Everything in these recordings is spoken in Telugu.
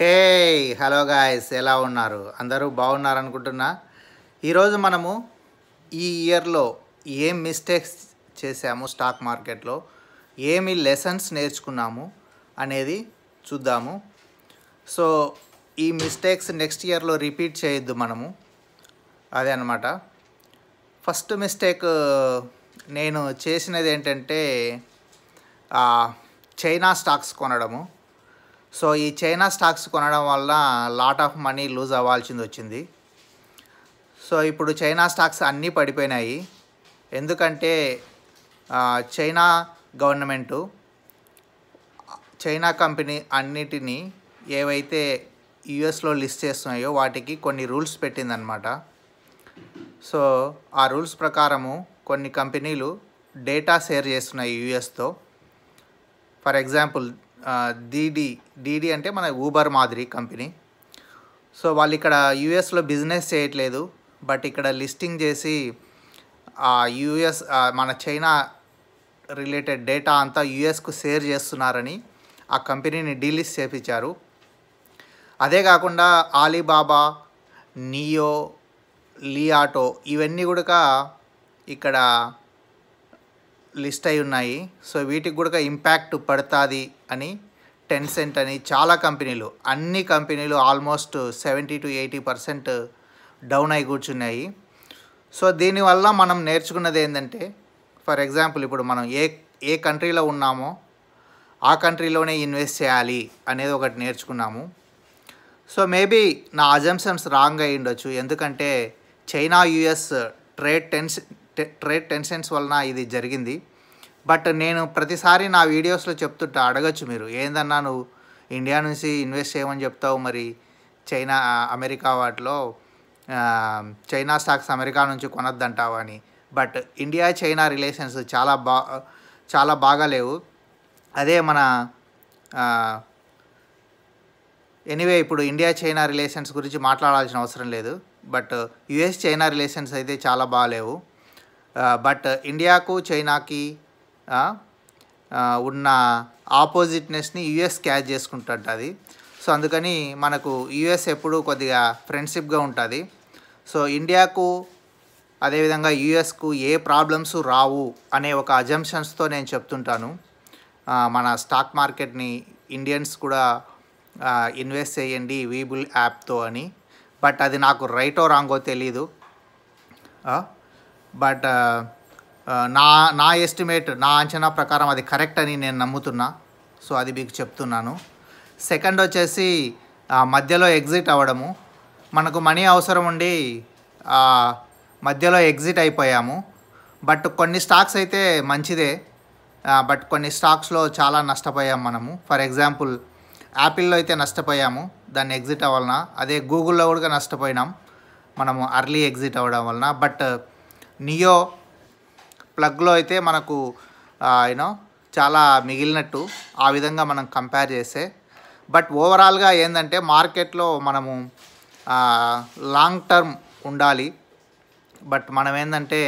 హే హలో గాయస్ ఎలా ఉన్నారు అందరూ బాగున్నారనుకుంటున్నా ఈరోజు మనము ఈ ఇయర్లో ఏం మిస్టేక్స్ చేసాము స్టాక్ మార్కెట్లో ఏమి లెసన్స్ నేర్చుకున్నాము అనేది చూద్దాము సో ఈ మిస్టేక్స్ నెక్స్ట్ ఇయర్లో రిపీట్ చేయొద్దు మనము అదే అనమాట ఫస్ట్ మిస్టేక్ నేను చేసినది ఏంటంటే చైనా స్టాక్స్ కొనడము సో ఈ చైనా స్టాక్స్ కొనడం వల్ల లాట్ ఆఫ్ మనీ లూజ్ అవ్వాల్సింది వచ్చింది సో ఇప్పుడు చైనా స్టాక్స్ అన్నీ పడిపోయినాయి ఎందుకంటే చైనా గవర్నమెంటు చైనా కంపెనీ అన్నిటినీ ఏవైతే యుఎస్లో లిస్ట్ చేస్తున్నాయో వాటికి కొన్ని రూల్స్ పెట్టిందనమాట సో ఆ రూల్స్ ప్రకారము కొన్ని కంపెనీలు డేటా షేర్ చేస్తున్నాయి యుఎస్తో ఫర్ ఎగ్జాంపుల్ డీడి డీడీ అంటే మన ఊబర్ మాదిరి కంపెనీ సో వాళ్ళు ఇక్కడ యూఎస్లో బిజినెస్ చేయట్లేదు బట్ ఇక్కడ లిస్టింగ్ చేసి యూఎస్ మన చైనా రిలేటెడ్ డేటా అంతా యూఎస్కు షేర్ చేస్తున్నారని ఆ కంపెనీని డీలిస్ట్ చేపించారు అదే కాకుండా ఆలీబాబా నియో లియాటో ఇవన్నీ కూడా ఇక్కడ లిస్ట్ అయి ఉన్నాయి సో వీటికి కూడా ఇంపాక్ట్ పడుతుంది అని టెన్సెంట్ అని చాలా కంపెనీలు అన్ని కంపెనీలు almost seventy to eighty percent down అయి కూర్చున్నాయి సో దీనివల్ల మనం నేర్చుకున్నది ఏంటంటే ఫర్ ఎగ్జాంపుల్ ఇప్పుడు మనం ఏ ఏ కంట్రీలో ఉన్నామో ఆ కంట్రీలోనే ఇన్వెస్ట్ చేయాలి అనేది ఒకటి నేర్చుకున్నాము సో మేబీ నా అజంప్షన్స్ రాంగ్ అయ్యి ఉండొచ్చు ఎందుకంటే China US trade tens trade tensions వలన ఇది జరిగింది బట్ నేను ప్రతిసారి నా వీడియోస్లో చెప్తుంటా అడగచ్చు మీరు ఏందన్నా నువ్వు ఇండియా నుంచి ఇన్వెస్ట్ చేయమని చెప్తావు మరి చైనా అమెరికా వాటిలో చైనా స్టాక్స్ అమెరికా నుంచి కొనొద్దంటావు అని బట్ ఇండియా చైనా రిలేషన్స్ చాలా బా చాలా బాగా లేవు అదే మన ఎనీవే ఇప్పుడు ఇండియా చైనా రిలేషన్స్ గురించి మాట్లాడాల్సిన అవసరం లేదు బట్ యుఎస్ చైనా రిలేషన్స్ అయితే చాలా బాగాలేవు బట్ ఇండియాకు చైనాకి ఉన్న ఆపోజిట్నెస్ని యుఎస్ క్యాచ్ చేసుకుంటుంటుంది సో అందుకని మనకు యుఎస్ ఎప్పుడూ కొద్దిగా ఫ్రెండ్షిప్గా ఉంటుంది సో ఇండియాకు అదేవిధంగా యుఎస్కు ఏ ప్రాబ్లమ్స్ రావు అనే ఒక అజంప్షన్స్తో నేను చెప్తుంటాను మన స్టాక్ మార్కెట్ని ఇండియన్స్ కూడా ఇన్వెస్ట్ చేయండి వీబుల్ యాప్తో అని బట్ అది నాకు రైటో రాంగో తెలీదు బట్ నా నా ఎస్టిమేట్ నా అంచనా ప్రకారం అది కరెక్ట్ అని నేను నమ్ముతున్నా సో అది మీకు చెప్తున్నాను సెకండ్ వచ్చేసి మధ్యలో ఎగ్జిట్ అవ్వడము మనకు మనీ అవసరం ఉండి మధ్యలో ఎగ్జిట్ అయిపోయాము బట్ కొన్ని స్టాక్స్ అయితే మంచిదే బట్ కొన్ని స్టాక్స్లో చాలా నష్టపోయాము మనము ఫర్ ఎగ్జాంపుల్ యాపిల్లో అయితే నష్టపోయాము దాన్ని ఎగ్జిట్ అవ్వలన అదే గూగుల్లో కూడా నష్టపోయినాం మనము అర్లీ ఎగ్జిట్ అవ్వడం వలన బట్ నియో ప్లగ్లో అయితే మనకు యూనో చాలా మిగిలినట్టు ఆ విధంగా మనం కంపేర్ చేస్తే బట్ ఓవరాల్గా ఏంటంటే మార్కెట్లో మనము లాంగ్ టర్మ్ ఉండాలి బట్ మనం ఏంటంటే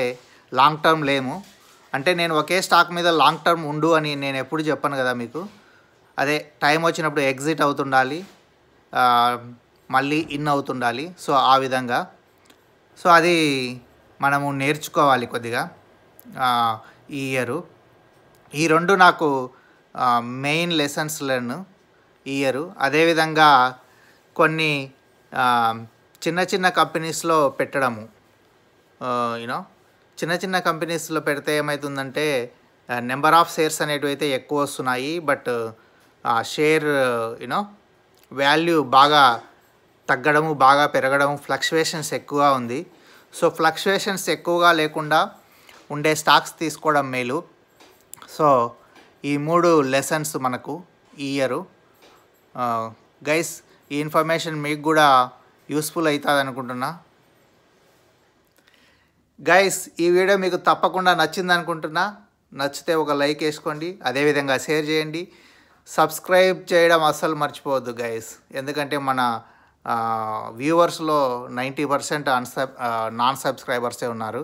లాంగ్ టర్మ్ లేము అంటే నేను ఒకే స్టాక్ మీద లాంగ్ టర్మ్ ఉండు అని నేను ఎప్పుడు చెప్పాను కదా మీకు అదే టైం వచ్చినప్పుడు ఎగ్జిట్ అవుతుండాలి మళ్ళీ ఇన్ అవుతుండాలి సో ఆ విధంగా సో అది మనము నేర్చుకోవాలి కొద్దిగా ఈ ఇయరు ఈ రెండు నాకు మెయిన్ లెసన్స్ లెర్న్ ఇయరు అదేవిధంగా కొన్ని చిన్న చిన్న కంపెనీస్లో పెట్టడము యూనో చిన్న చిన్న కంపెనీస్లో పెడితే ఏమవుతుందంటే నెంబర్ ఆఫ్ షేర్స్ అనేటివి అయితే ఎక్కువ వస్తున్నాయి బట్ షేర్ యూనో వాల్యూ బాగా తగ్గడము బాగా పెరగడము ఫ్లక్చువేషన్స్ ఎక్కువ ఉంది సో ఫ్లక్చుయేషన్స్ ఎక్కువగా లేకుండా ఉండే స్టాక్స్ తీసుకోవడం మేలు సో ఈ మూడు లెసన్స్ మనకు ఈ ఇయరు గైస్ ఈ ఇన్ఫర్మేషన్ మీకు కూడా యూస్ఫుల్ అవుతుంది అనుకుంటున్నా గైస్ ఈ వీడియో మీకు తప్పకుండా నచ్చింది అనుకుంటున్నా నచ్చితే ఒక లైక్ వేసుకోండి అదేవిధంగా షేర్ చేయండి సబ్స్క్రైబ్ చేయడం అస్సలు మర్చిపోవద్దు గైస్ ఎందుకంటే మన వ్యూవర్స్లో నైంటీ పర్సెంట్ అన్సబ్ నాన్ సబ్స్క్రైబర్సే ఉన్నారు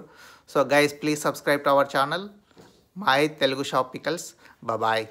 so guys please subscribe to our channel my Telugu shop pickles bye